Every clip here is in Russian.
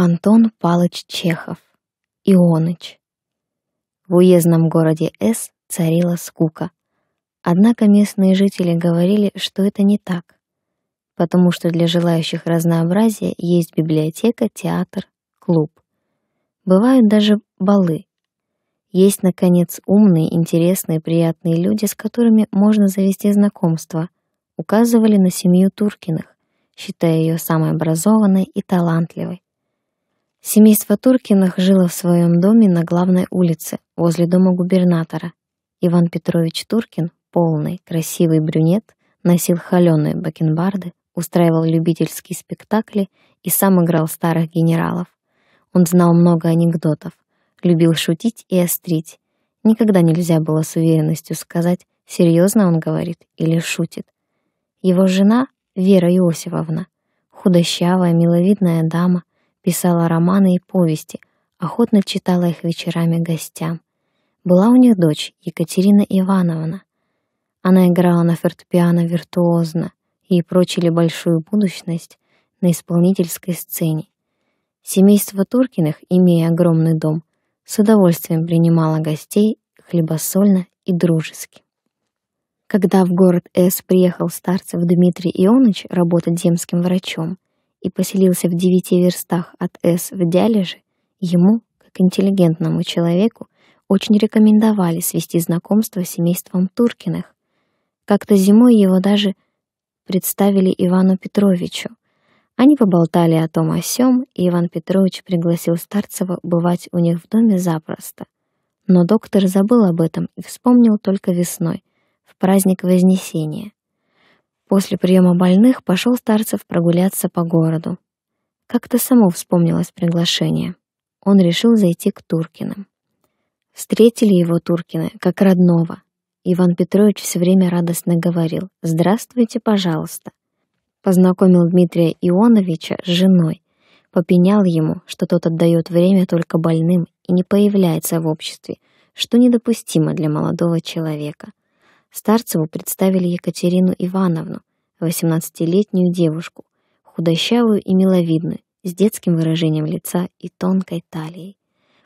Антон Палыч Чехов. Ионыч. В уездном городе С царила скука. Однако местные жители говорили, что это не так, потому что для желающих разнообразия есть библиотека, театр, клуб. Бывают даже балы. Есть, наконец, умные, интересные, приятные люди, с которыми можно завести знакомство, указывали на семью Туркиных, считая ее самой образованной и талантливой. Семейство Туркиных жило в своем доме на главной улице, возле дома губернатора. Иван Петрович Туркин, полный, красивый брюнет, носил холеные бакенбарды, устраивал любительские спектакли и сам играл старых генералов. Он знал много анекдотов, любил шутить и острить. Никогда нельзя было с уверенностью сказать, серьезно он говорит или шутит. Его жена, Вера Иосифовна, худощавая, миловидная дама, писала романы и повести, охотно читала их вечерами гостям. Была у них дочь Екатерина Ивановна. Она играла на фортепиано виртуозно, и прочили большую будущность на исполнительской сцене. Семейство Туркиных, имея огромный дом, с удовольствием принимало гостей хлебосольно и дружески. Когда в город С приехал Старцев Дмитрий Ионыч работать земским врачом, и поселился в девяти верстах от С в Дялеже, ему, как интеллигентному человеку, очень рекомендовали свести знакомство с семейством Туркиных. Как-то зимой его даже представили Ивану Петровичу. Они поболтали о том о сём, и Иван Петрович пригласил Старцева бывать у них в доме запросто. Но доктор забыл об этом и вспомнил только весной, в праздник Вознесения. После приема больных пошел Старцев прогуляться по городу. Как-то само вспомнилось приглашение. Он решил зайти к Туркиным. Встретили его Туркины, как родного. Иван Петрович все время радостно говорил «Здравствуйте, пожалуйста». Познакомил Дмитрия Ионовича с женой. Попенял ему, что тот отдает время только больным и не появляется в обществе, что недопустимо для молодого человека. Старцеву представили Екатерину Ивановну, 18-летнюю девушку, худощавую и миловидную, с детским выражением лица и тонкой талией.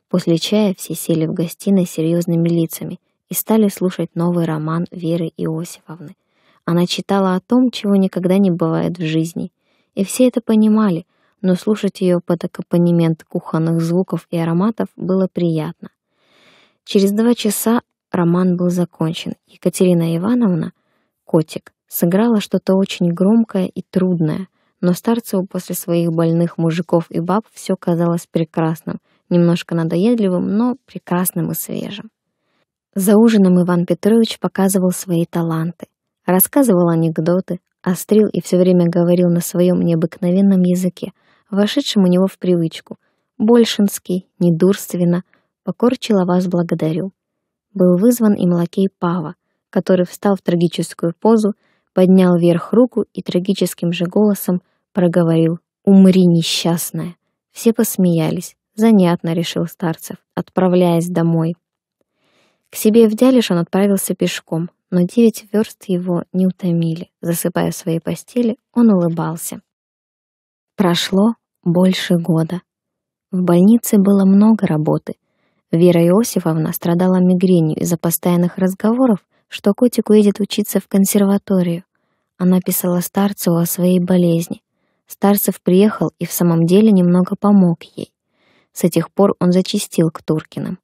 После чая все сели в гостиной серьезными лицами и стали слушать новый роман Веры Иосифовны. Она читала о том, чего никогда не бывает в жизни. И все это понимали, но слушать ее под аккомпанемент кухонных звуков и ароматов было приятно. Через два часа роман был закончен. Екатерина Ивановна, котик, сыграла что-то очень громкое и трудное, но Старцеву после своих больных мужиков и баб все казалось прекрасным, немножко надоедливым, но прекрасным и свежим. За ужином Иван Петрович показывал свои таланты, рассказывал анекдоты, острил и все время говорил на своем необыкновенном языке, вошедшем у него в привычку. Большинский, недурственно, покорчило вас благодарю был вызван и Малакей Пава, который встал в трагическую позу, поднял вверх руку и трагическим же голосом проговорил «Умри, несчастная!». Все посмеялись. Занятно, решил Старцев, отправляясь домой. К себе в Дялиш он отправился пешком, но девять верст его не утомили. Засыпая в своей постели, он улыбался. Прошло больше года. В больнице было много работы, Вера Иосифовна страдала мигренью из-за постоянных разговоров, что котик уедет учиться в консерваторию. Она писала Старцеву о своей болезни. Старцев приехал и в самом деле немного помог ей. С этих пор он зачистил к Туркиным.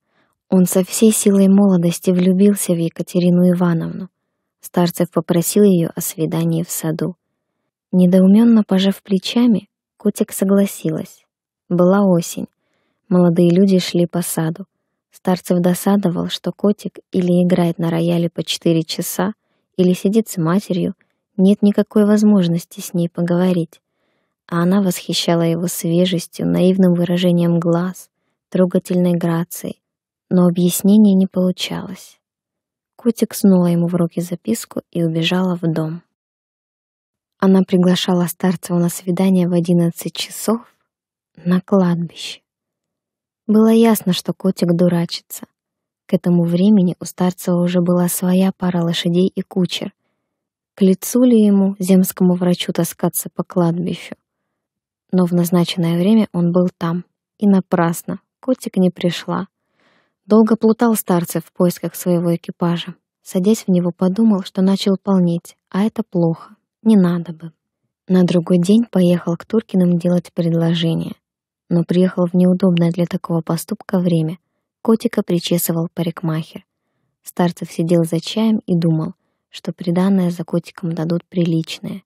Он со всей силой молодости влюбился в Екатерину Ивановну. Старцев попросил ее о свидании в саду. Недоуменно пожав плечами, котик согласилась. Была осень. Молодые люди шли по саду. Старцев досадовал, что котик или играет на рояле по 4 часа, или сидит с матерью, нет никакой возможности с ней поговорить. А она восхищала его свежестью, наивным выражением глаз, трогательной грацией, но объяснений не получалось. Котик снула ему в руки записку и убежала в дом. Она приглашала Старцева на свидание в 11 часов на кладбище. Было ясно, что котик дурачится. К этому времени у Старцева уже была своя пара лошадей и кучер. К лицу ли ему, земскому врачу, таскаться по кладбищу? Но в назначенное время он был там. И напрасно. Котик не пришла. Долго плутал Старцев в поисках своего экипажа. Садясь в него, подумал, что начал полнеть, а это плохо, не надо бы. На другой день поехал к Туркиным делать предложение — но приехал в неудобное для такого поступка время. Котика причесывал парикмахер. Старцев сидел за чаем и думал, что приданное за котиком дадут приличное.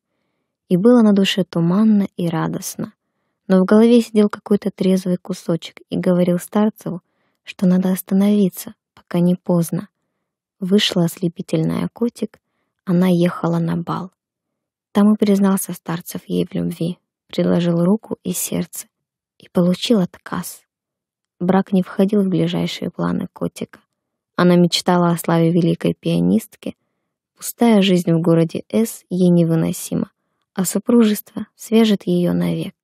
И было на душе туманно и радостно. Но в голове сидел какой-то трезвый кусочек и говорил Старцеву, что надо остановиться, пока не поздно. Вышла ослепительная котик, она ехала на бал. Там и признался Старцев ей в любви, предложил руку и сердце и получил отказ. Брак не входил в ближайшие планы котика. Она мечтала о славе великой пианистки. Пустая жизнь в городе С ей невыносима, а супружество свяжет ее навек.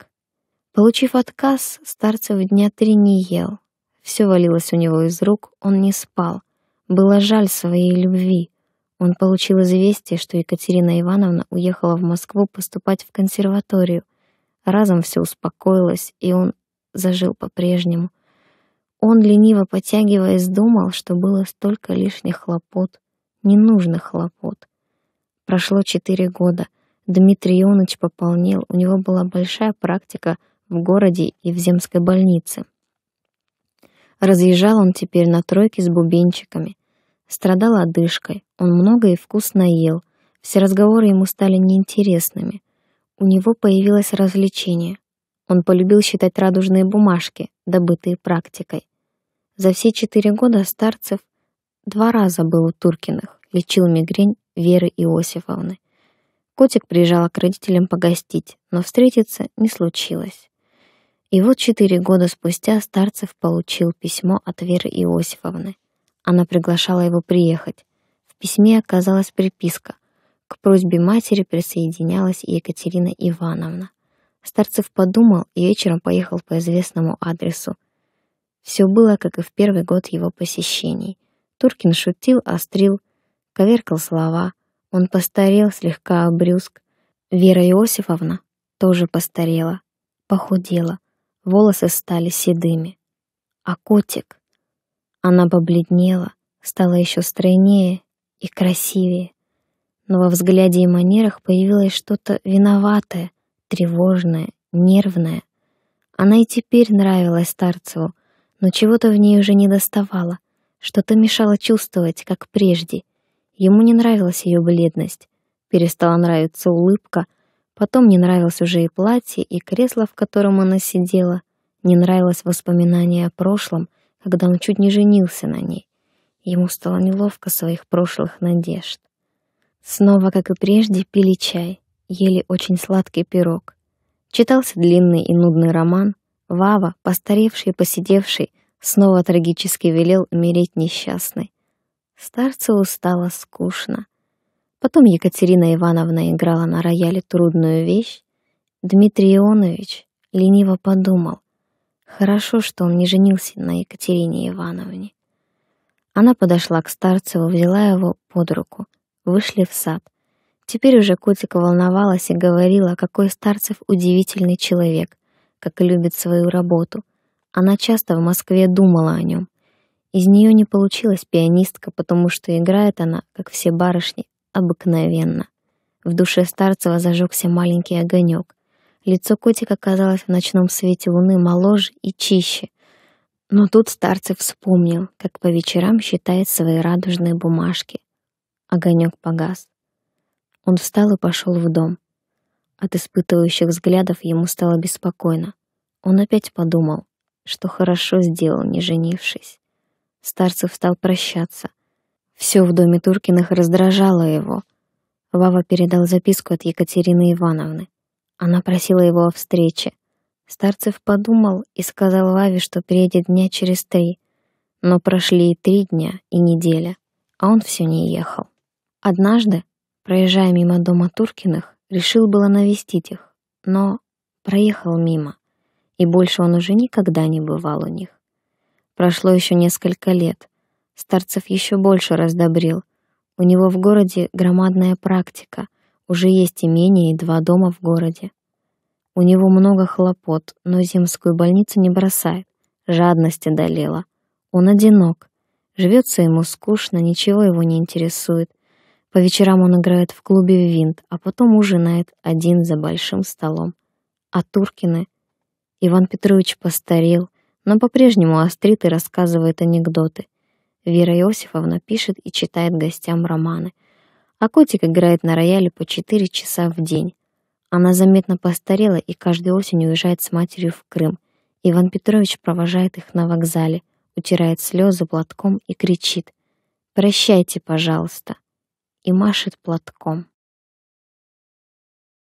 Получив отказ, Старцев дня три не ел. Все валилось у него из рук, он не спал. Было жаль своей любви. Он получил известие, что Екатерина Ивановна уехала в Москву поступать в консерваторию, Разом все успокоилось, и он зажил по-прежнему. Он, лениво потягиваясь, думал, что было столько лишних хлопот, ненужных хлопот. Прошло четыре года. Дмитрий Ионыч пополнел, у него была большая практика в городе и в земской больнице. Разъезжал он теперь на тройке с бубенчиками. Страдал одышкой, он много и вкусно ел. Все разговоры ему стали неинтересными. У него появилось развлечение. Он полюбил считать радужные бумажки, добытые практикой. За все четыре года Старцев два раза был у Туркиных, лечил мигрень Веры Иосифовны. Котик приезжал к родителям погостить, но встретиться не случилось. И вот четыре года спустя Старцев получил письмо от Веры Иосифовны. Она приглашала его приехать. В письме оказалась приписка, к просьбе матери присоединялась и Екатерина Ивановна. Старцев подумал и вечером поехал по известному адресу. Все было, как и в первый год его посещений. Туркин шутил, острил, коверкал слова. Он постарел, слегка обрюзг. Вера Иосифовна тоже постарела, похудела. Волосы стали седыми. А котик... Она побледнела, стала еще стройнее и красивее но во взгляде и манерах появилось что-то виноватое, тревожное, нервное. Она и теперь нравилась Старцеву, но чего-то в ней уже не доставало, что-то мешало чувствовать, как прежде. Ему не нравилась ее бледность, перестала нравиться улыбка, потом не нравилось уже и платье, и кресло, в котором она сидела, не нравилось воспоминание о прошлом, когда он чуть не женился на ней. Ему стало неловко своих прошлых надежд. Снова, как и прежде, пили чай, ели очень сладкий пирог. Читался длинный и нудный роман. Вава, постаревший и посидевший, снова трагически велел умереть несчастный. Старцеву стало скучно. Потом Екатерина Ивановна играла на рояле трудную вещь. Дмитрий Ионович лениво подумал. Хорошо, что он не женился на Екатерине Ивановне. Она подошла к Старцеву, взяла его под руку — вышли в сад. Теперь уже Котика волновалась и говорила, какой Старцев удивительный человек, как любит свою работу. Она часто в Москве думала о нем. Из нее не получилась пианистка, потому что играет она, как все барышни, обыкновенно. В душе Старцева зажегся маленький огонек. Лицо котика казалось в ночном свете луны моложе и чище. Но тут Старцев вспомнил, как по вечерам считает свои радужные бумажки огонек погас. Он встал и пошел в дом. От испытывающих взглядов ему стало беспокойно. Он опять подумал, что хорошо сделал, не женившись. Старцев стал прощаться. Все в доме Туркиных раздражало его. Вава передал записку от Екатерины Ивановны. Она просила его о встрече. Старцев подумал и сказал Ваве, что приедет дня через три. Но прошли и три дня, и неделя, а он все не ехал. Однажды, проезжая мимо дома Туркиных, решил было навестить их, но проехал мимо, и больше он уже никогда не бывал у них. Прошло еще несколько лет. Старцев еще больше раздобрил. У него в городе громадная практика. Уже есть имение и два дома в городе. У него много хлопот, но земскую больницу не бросает. Жадность одолела. Он одинок. Живется ему скучно, ничего его не интересует. По вечерам он играет в клубе в винт, а потом ужинает один за большим столом. А Туркины... Иван Петрович постарел, но по-прежнему острит и рассказывает анекдоты. Вера Иосифовна пишет и читает гостям романы. А котик играет на рояле по четыре часа в день. Она заметно постарела и каждой осень уезжает с матерью в Крым. Иван Петрович провожает их на вокзале, утирает слезы платком и кричит «Прощайте, пожалуйста» и машет платком.